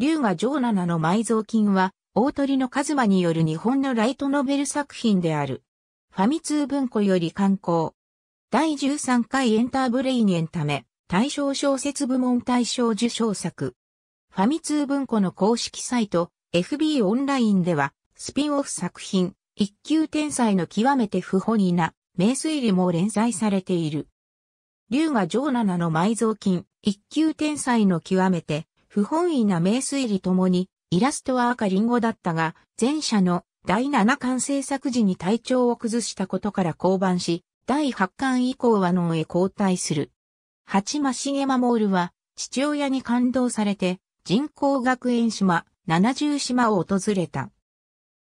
龍河城七の埋蔵金は、大鳥の一馬による日本のライトノベル作品である。ファミ通文庫より刊行。第13回エンターブレイニエンタメ、大賞小説部門大賞受賞作。ファミ通文庫の公式サイト、FB オンラインでは、スピンオフ作品、一級天才の極めて不本意な、名推理も連載されている。龍河城七の埋蔵金、一級天才の極めて不本意な名推理ともに、イラストは赤リンゴだったが、前者の第七巻制作時に体調を崩したことから降板し、第八巻以降は脳へ交代する。八間重ルは、父親に感動されて、人工学園島、七十島を訪れた。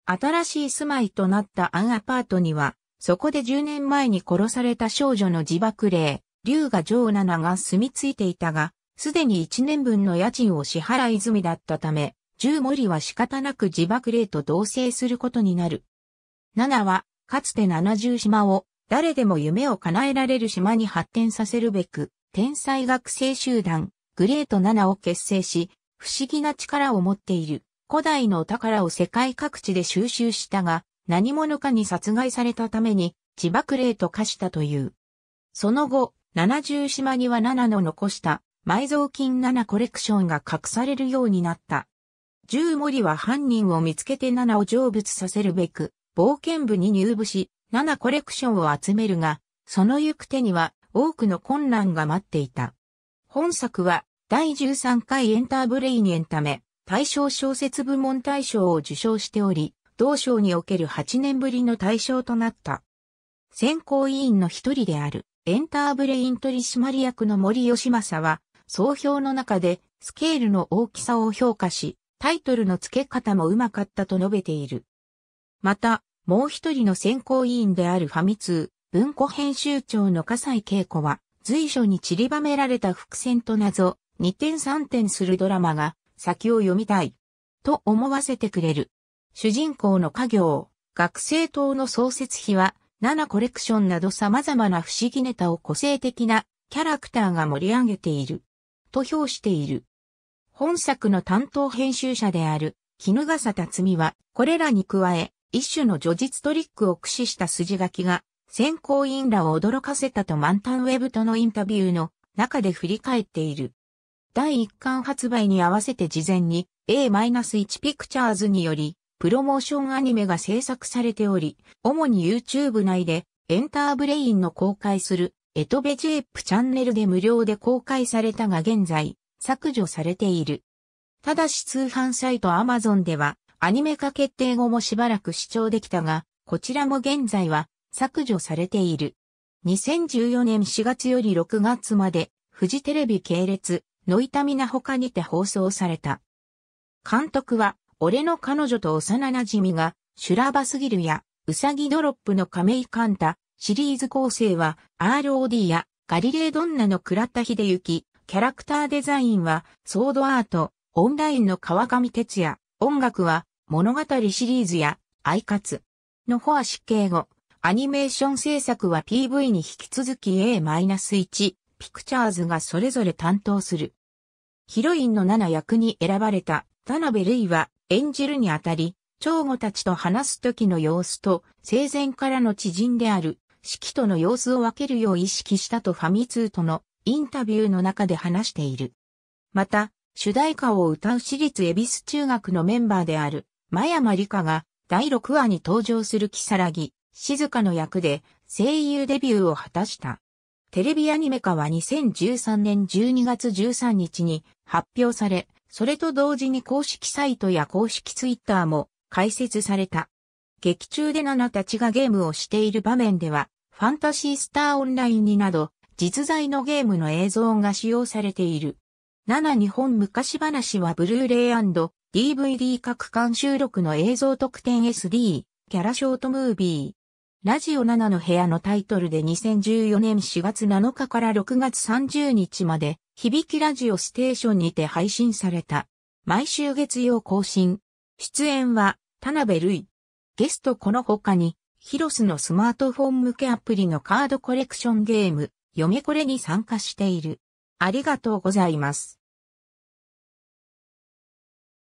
新しい住まいとなったアンアパートには、そこで10年前に殺された少女の自爆霊、龍が城七が住み着いていたが、すでに1年分の家賃を支払い済みだったため、十森は仕方なく自爆霊と同棲することになる。七は、かつて七十島を誰でも夢を叶えられる島に発展させるべく、天才学生集団、グレート七を結成し、不思議な力を持っている古代のお宝を世界各地で収集したが、何者かに殺害されたために、自爆霊と化したという。その後、七十島には七の残した埋蔵金7コレクションが隠されるようになった。10森は犯人を見つけて7を成仏させるべく、冒険部に入部し、7コレクションを集めるが、その行く手には多くの困難が待っていた。本作は第13回エンターブレインエンタメ大賞小説部門大賞を受賞しており、同賞における8年ぶりの大賞となった。選考委員の一人であるエンターブレイン取締役の森吉正は総評の中でスケールの大きさを評価し、タイトルの付け方もうまかったと述べている。また、もう一人の選考委員であるファミ通、文庫編集長の笠井恵子は、随所に散りばめられた伏線と謎、二点三点するドラマが、先を読みたい、と思わせてくれる。主人公の家業、学生党の創設費は、7コレクションなど様々な不思議ネタを個性的なキャラクターが盛り上げている。と評している。本作の担当編集者である、絹笠辰巳は、これらに加え、一種の叙述トリックを駆使した筋書きが、選考委員らを驚かせたと満タンウェブとのインタビューの中で振り返っている。第1巻発売に合わせて事前に A-1 ピクチャーズによりプロモーションアニメが制作されており、主に YouTube 内でエンターブレインの公開するエトベジェープチャンネルで無料で公開されたが現在、削除されている。ただし通販サイト Amazon では、アニメ化決定後もしばらく視聴できたが、こちらも現在は削除されている。2014年4月より6月まで、フジテレビ系列、ノイタミナ他にて放送された。監督は、俺の彼女と幼馴染が、修羅場すぎるや、うさぎドロップの亀井寛太、シリーズ構成は ROD やガリレー・ドンナの倉田秀幸、キャラクターデザインはソードアート、オンラインの川上哲也、音楽は物語シリーズやアイカツのフォアシ敬後、アニメーション制作は PV に引き続き A-1 ピクチャーズがそれぞれ担当する。ヒロインの7役に選ばれた田辺瑠衣は演じるにあたり、長後たちと話す時の様子と生前からの知人である式との様子を分けるよう意識したとファミ通とのインタビューの中で話している。また、主題歌を歌う私立恵比寿中学のメンバーである、真山理香が第6話に登場する木更木、静香の役で声優デビューを果たした。テレビアニメ化は2013年12月13日に発表され、それと同時に公式サイトや公式ツイッターも開設された。劇中でナナたちがゲームをしている場面では、ファンタシースターオンラインになど、実在のゲームの映像が使用されている。7日本昔話はブルーレイ &DVD 各館収録の映像特典 SD、キャラショートムービー。ラジオ7の部屋のタイトルで2014年4月7日から6月30日まで、響きラジオステーションにて配信された。毎週月曜更新。出演は、田辺瑠い。ゲストこの他に、ヒロスのスマートフォン向けアプリのカードコレクションゲーム、嫁これに参加している。ありがとうございます。